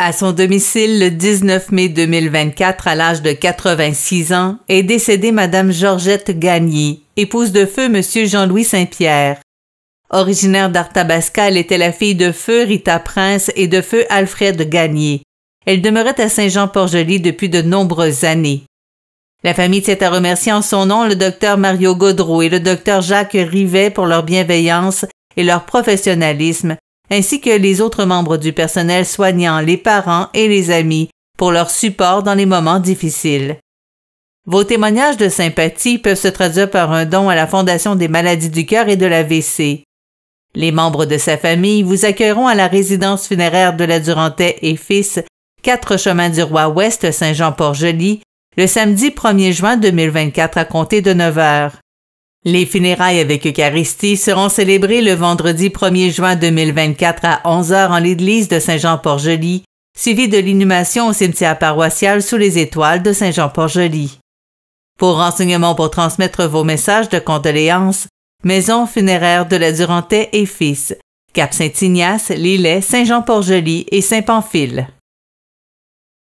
À son domicile le 19 mai 2024 à l'âge de 86 ans est décédée Madame Georgette Gagné, épouse de feu Monsieur Jean-Louis Saint-Pierre. Originaire d'Arthabasca, elle était la fille de feu Rita Prince et de feu Alfred Gagné. Elle demeurait à Saint-Jean-Port-Joli depuis de nombreuses années. La famille tient à remercier en son nom le docteur Mario Gaudreau et le docteur Jacques Rivet pour leur bienveillance et leur professionnalisme ainsi que les autres membres du personnel soignant, les parents et les amis pour leur support dans les moments difficiles. Vos témoignages de sympathie peuvent se traduire par un don à la Fondation des maladies du cœur et de la VC. Les membres de sa famille vous accueilleront à la résidence funéraire de la Durantais et Fils, 4 Chemin du Roi Ouest Saint-Jean-Port-Joli, le samedi 1er juin 2024 à compter de 9 heures. Les funérailles avec Eucharistie seront célébrées le vendredi 1er juin 2024 à 11h en l'église de Saint-Jean-Port-Joli, suivie de l'inhumation au cimetière paroissial sous les étoiles de Saint-Jean-Port-Joli. Pour renseignements pour transmettre vos messages de condoléances, Maison funéraire de la Durantais et Fils, Cap Saint-Ignace, Lillet, Saint-Jean-Port-Joli et Saint-Pamphile.